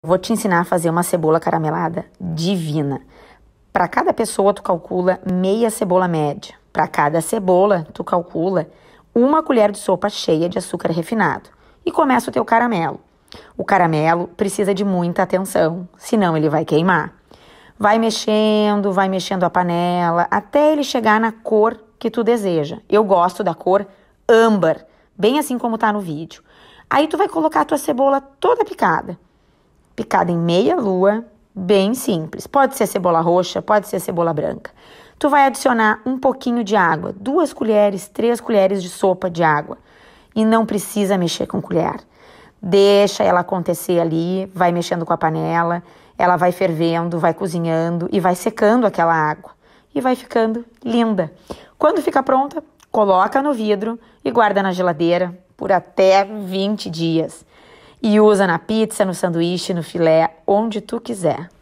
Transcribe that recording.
Vou te ensinar a fazer uma cebola caramelada divina. Para cada pessoa, tu calcula meia cebola média. Para cada cebola, tu calcula uma colher de sopa cheia de açúcar refinado. E começa o teu caramelo. O caramelo precisa de muita atenção, senão ele vai queimar. Vai mexendo, vai mexendo a panela, até ele chegar na cor que tu deseja. Eu gosto da cor âmbar, bem assim como tá no vídeo. Aí tu vai colocar a tua cebola toda picada picada em meia lua, bem simples. Pode ser cebola roxa, pode ser cebola branca. Tu vai adicionar um pouquinho de água, duas colheres, três colheres de sopa de água. E não precisa mexer com colher. Deixa ela acontecer ali, vai mexendo com a panela, ela vai fervendo, vai cozinhando e vai secando aquela água. E vai ficando linda. Quando fica pronta, coloca no vidro e guarda na geladeira por até 20 dias e usa na pizza, no sanduíche, no filé, onde tu quiser.